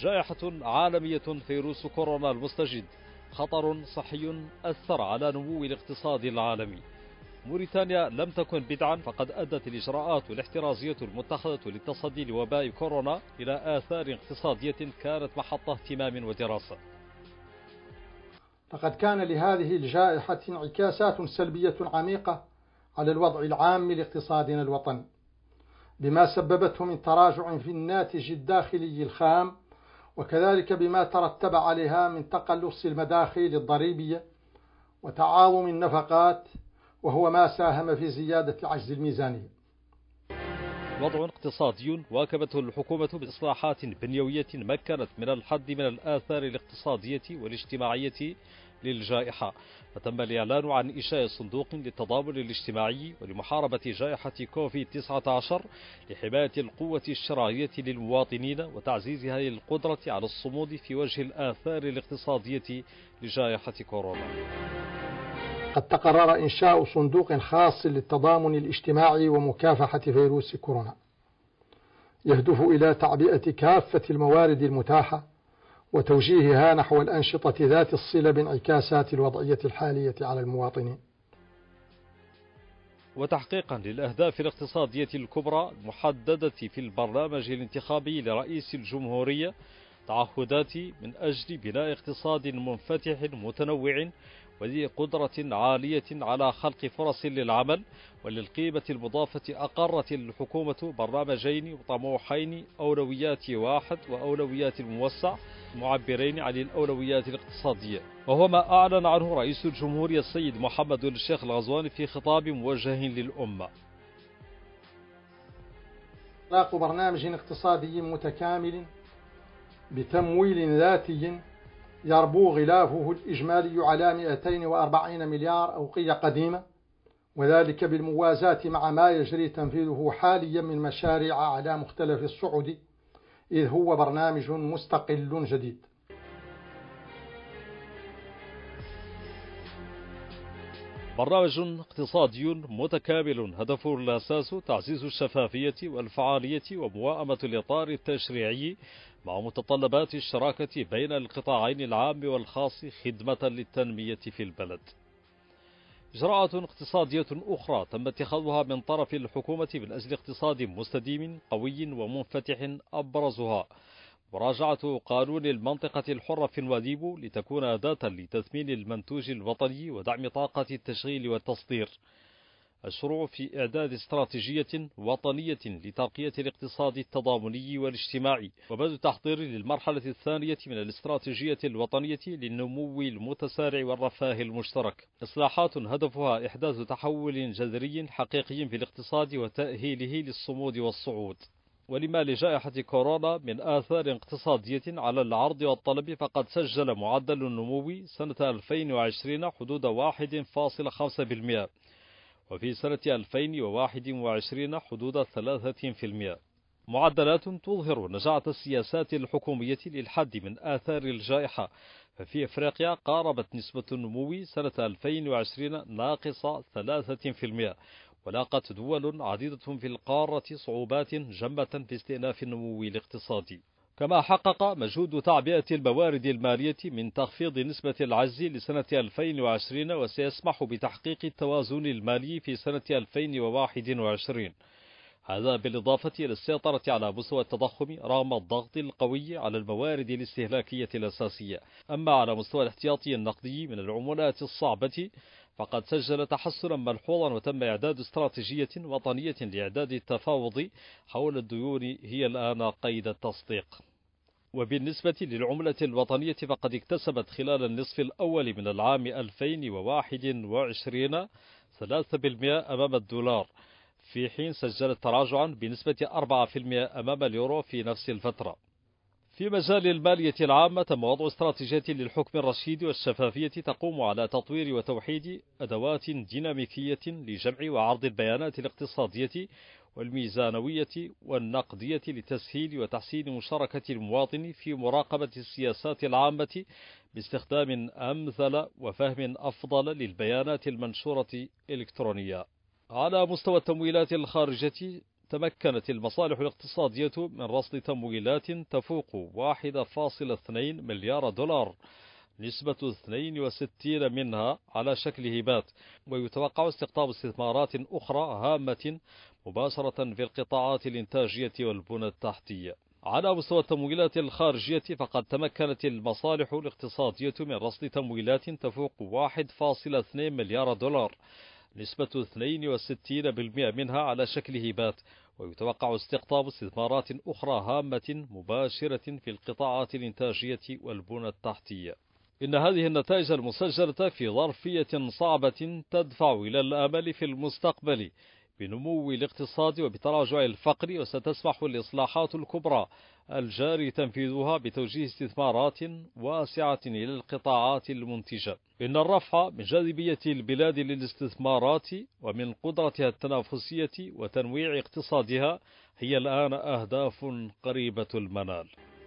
جائحة عالمية فيروس كورونا المستجد خطر صحي أثر على نمو الاقتصاد العالمي موريتانيا لم تكن بدعا فقد أدت الإجراءات الاحترازية المتخذة للتصدي لوباء كورونا إلى آثار اقتصادية كانت محط اهتمام ودراسة لقد كان لهذه الجائحة انعكاسات سلبية عميقة على الوضع العام لاقتصادنا الوطني بما سببته من تراجع في الناتج الداخلي الخام وكذلك بما ترتب عليها من تقلص المداخيل الضريبية وتعاظم النفقات وهو ما ساهم في زيادة العجز الميزاني وضع اقتصادي واكبته الحكومة بإصلاحات بنيوية مكنت من الحد من الآثار الاقتصادية والاجتماعية للجائحة وتم الإعلان عن إنشاء صندوق للتضامن الاجتماعي ولمحاربة جائحة كوفيد-19 لحماية القوة الشرائية للمواطنين وتعزيزها للقدرة على الصمود في وجه الآثار الاقتصادية لجائحة كورونا قد تقرر إنشاء صندوق خاص للتضامن الاجتماعي ومكافحة فيروس كورونا يهدف إلى تعبئة كافة الموارد المتاحة وتوجيهها نحو الأنشطة ذات الصلة بانعكاسات الوضعية الحالية على المواطنين وتحقيقا للأهداف الاقتصادية الكبرى المحددة في البرنامج الانتخابي لرئيس الجمهورية تعهدات من أجل بناء اقتصاد منفتح متنوع وذي قدرة عالية على خلق فرص للعمل وللقيمة المضافة أقرت الحكومة برنامجين وطموحين أولويات واحد وأولويات موسع معبرين عن الأولويات الاقتصادية وهو ما أعلن عنه رئيس الجمهورية السيد محمد الشيخ الغزواني في خطاب موجه للأمة إطلاق برنامج اقتصادي متكامل بتمويل ذاتي يربو غلافه الإجمالي على 240 مليار أوقية قديمة وذلك بالموازاة مع ما يجري تنفيذه حاليا من مشاريع على مختلف الصعد إذ هو برنامج مستقل جديد برنامج اقتصادي متكامل هدفه الأساس تعزيز الشفافية والفعالية ومواءمة الإطار التشريعي مع متطلبات الشراكة بين القطاعين العام والخاص خدمة للتنمية في البلد إجراءات اقتصادية أخرى تم اتخاذها من طرف الحكومة من أجل اقتصاد مستديم قوي ومنفتح أبرزها مراجعة قانون المنطقة الحرة في الواديبو لتكون أداة لتثمين المنتوج الوطني ودعم طاقة التشغيل والتصدير الشروع في إعداد استراتيجية وطنية لترقية الاقتصاد التضامني والاجتماعي وبدء التحضير للمرحلة الثانية من الاستراتيجية الوطنية للنمو المتسارع والرفاه المشترك إصلاحات هدفها إحداث تحول جذري حقيقي في الاقتصاد وتأهيله للصمود والصعود ولما لجائحة كورونا من آثار اقتصادية على العرض والطلب فقد سجل معدل النمو سنة 2020 حدود 1.5% وفي سنة 2021 حدود 30% معدلات تظهر نجاعة السياسات الحكومية للحد من آثار الجائحة ففي إفريقيا قاربت نسبة النمو سنة 2020 ناقصة 3% ولاقت دول عديدة في القارة صعوبات جمة في استئناف النمو الاقتصادي كما حقق مجهود تعبئة الموارد المالية من تخفيض نسبة العجز لسنة 2020 وسيسمح بتحقيق التوازن المالي في سنة 2021 هذا بالإضافة إلى السيطرة على مستوى التضخم رغم الضغط القوي على الموارد الاستهلاكية الأساسية أما على مستوى الاحتياطي النقدي من العملات الصعبة فقد سجل تحصنا ملحوظا وتم إعداد استراتيجية وطنية لإعداد التفاوض حول الديون هي الآن قيد التصديق وبالنسبة للعملة الوطنية فقد اكتسبت خلال النصف الأول من العام 2021 3% أمام الدولار في حين سجلت تراجعا بنسبة 4% أمام اليورو في نفس الفترة في مجال المالية العامة تم وضع استراتيجية للحكم الرشيد والشفافية تقوم على تطوير وتوحيد أدوات ديناميكية لجمع وعرض البيانات الاقتصادية والميزانوية والنقدية لتسهيل وتحسين مشاركة المواطن في مراقبة السياسات العامة باستخدام أمثل وفهم أفضل للبيانات المنشورة إلكترونيا. على مستوى التمويلات الخارجة تمكنت المصالح الاقتصادية من رصد تمويلات تفوق 1.2 مليار دولار نسبة 62 منها على شكل هبات ويتوقع استقطاب استثمارات أخرى هامة مباشرة في القطاعات الإنتاجية والبنى التحتية على مستوى التمويلات الخارجية فقد تمكنت المصالح الاقتصادية من رصد تمويلات تفوق 1.2 مليار دولار نسبة 62% منها على شكل هبات ويتوقع استقطاب استثمارات أخرى هامة مباشرة في القطاعات الإنتاجية والبنى التحتية إن هذه النتائج المسجلة في ظرفية صعبة تدفع إلى الأمل في المستقبل بنمو الاقتصاد وبتراجع الفقر وستسمح الإصلاحات الكبرى الجاري تنفيذها بتوجيه استثمارات واسعة إلى القطاعات المنتجة إن الرفع من جاذبية البلاد للاستثمارات ومن قدرتها التنافسية وتنويع اقتصادها هي الآن أهداف قريبة المنال